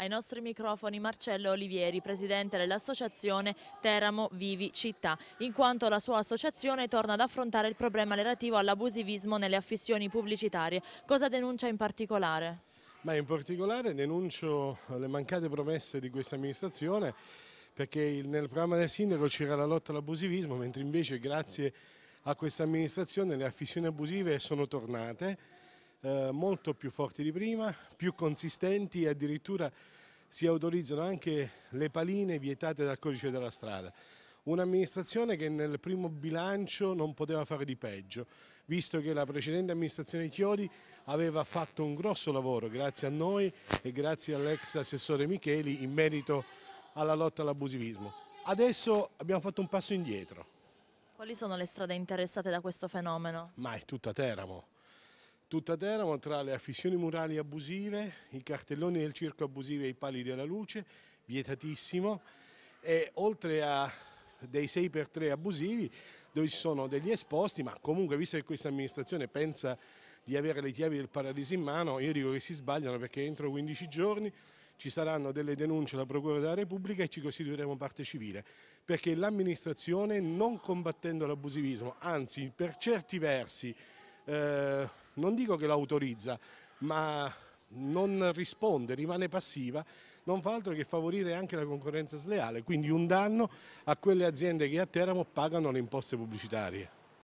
Ai nostri microfoni Marcello Olivieri, presidente dell'associazione Teramo Vivi Città, in quanto la sua associazione torna ad affrontare il problema relativo all'abusivismo nelle affissioni pubblicitarie. Cosa denuncia in particolare? Ma in particolare denuncio le mancate promesse di questa amministrazione perché nel programma del sindaco c'era la lotta all'abusivismo, mentre invece grazie a questa amministrazione le affissioni abusive sono tornate eh, molto più forti di prima, più consistenti e addirittura si autorizzano anche le paline vietate dal codice della strada. Un'amministrazione che nel primo bilancio non poteva fare di peggio, visto che la precedente amministrazione Chiodi aveva fatto un grosso lavoro grazie a noi e grazie all'ex assessore Micheli in merito alla lotta all'abusivismo. Adesso abbiamo fatto un passo indietro. Quali sono le strade interessate da questo fenomeno? Ma è tutta Teramo Tutta Teramo tra le affissioni murali abusive, i cartelloni del circo abusivi e i pali della luce, vietatissimo, e oltre a dei 6x3 abusivi dove ci sono degli esposti, ma comunque visto che questa amministrazione pensa di avere le chiavi del paradiso in mano, io dico che si sbagliano perché entro 15 giorni ci saranno delle denunce alla Procura della Repubblica e ci costituiremo parte civile, perché l'amministrazione non combattendo l'abusivismo, anzi per certi versi... Eh, non dico che la autorizza, ma non risponde, rimane passiva, non fa altro che favorire anche la concorrenza sleale, quindi un danno a quelle aziende che a Teramo pagano le imposte pubblicitarie.